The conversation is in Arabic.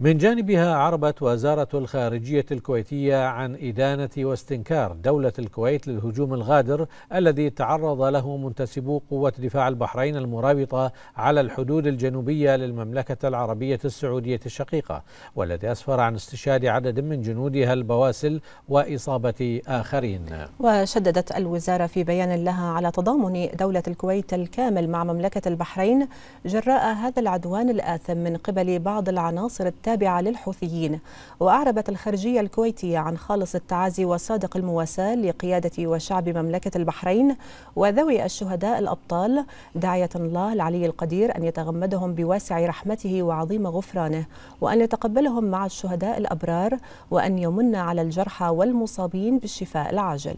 من جانبها عربت وزارة الخارجية الكويتية عن إدانة واستنكار دولة الكويت للهجوم الغادر الذي تعرض له منتسبو قوة دفاع البحرين المرابطة على الحدود الجنوبية للمملكة العربية السعودية الشقيقة والذي أسفر عن استشهاد عدد من جنودها البواسل وإصابة آخرين وشددت الوزارة في بيان لها على تضامن دولة الكويت الكامل مع مملكة البحرين جراء هذا العدوان الآثم من قبل بعض العناصر التالية التابعة للحوثيين وأعربت الخارجية الكويتية عن خالص التعازي وصادق المواساة لقيادة وشعب مملكة البحرين وذوي الشهداء الأبطال داعية الله العلي القدير أن يتغمدهم بواسع رحمته وعظيم غفرانه وأن يتقبلهم مع الشهداء الأبرار وأن يمن على الجرحى والمصابين بالشفاء العاجل